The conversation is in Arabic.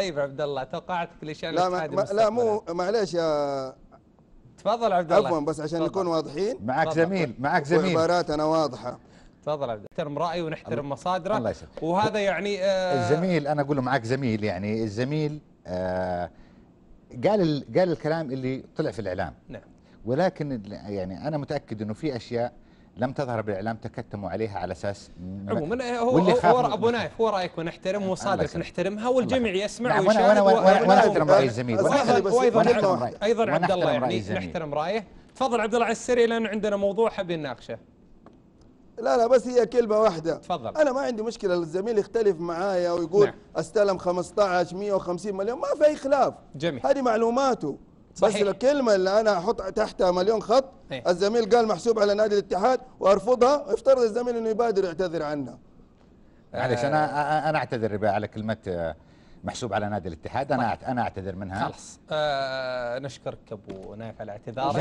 طيب عبد الله توقعتك لشان لا ما لا مو معليش يا تفضل عبد الله عفوا بس عشان نكون واضحين معك زميل معك زميل انا واضحه تفضل عبد نحترم رايي ونحترم مصادره الله يسلمك وهذا يعني آه الزميل انا اقول له معك زميل يعني الزميل آه قال قال الكلام اللي طلع في الاعلام نعم ولكن يعني انا متاكد انه في اشياء لم تظهر بالاعلام تكتموا عليها على اساس عموما هو واللي هو ابو نايف هو رايك ونحترمه وصادق نحترمها والجميع يسمع لا ويشاهد وانا وانا وانا احترم راي الزميل وايضا ايضا عبد الله يعني نحترم رايه تفضل عبد الله على السريع لان عندنا موضوع حابين نناقشه لا لا بس هي كلمه واحده تفضل انا ما عندي مشكله الزميل يختلف معايا ويقول نعم. استلم 15 150 مليون ما في اي خلاف جميل هذه معلوماته بس الكلمه اللي انا احط تحتها مليون خط هي. إيه. الزميل قال محسوب على نادي الاتحاد وارفضها افترض الزميل انه يبادر يعتذر عنها معلش انا آه. انا اعتذر على كلمه آه، محسوب على نادي الاتحاد انا انا اعتذر منها خلاص آه نشكرك ابو نايف على اعتذارك